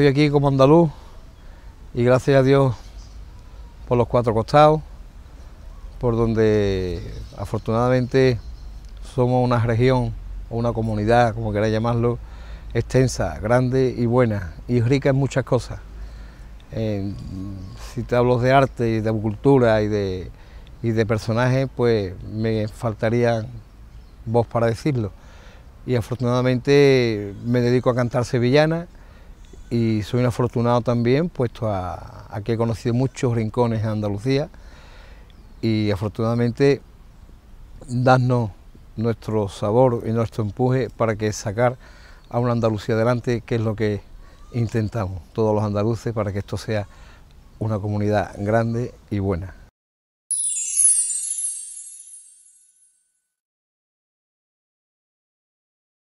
estoy aquí como andaluz y gracias a Dios por los cuatro costados, por donde afortunadamente somos una región o una comunidad, como queráis llamarlo, extensa, grande y buena y rica en muchas cosas. si te hablo de arte y de cultura y de, y de personajes, pues me faltaría voz para decirlo. Y afortunadamente me dedico a cantar sevillana y soy un afortunado también, puesto a, que he conocido muchos rincones en Andalucía y afortunadamente darnos nuestro sabor y nuestro empuje para que sacar a una Andalucía adelante, que es lo que intentamos todos los andaluces para que esto sea una comunidad grande y buena.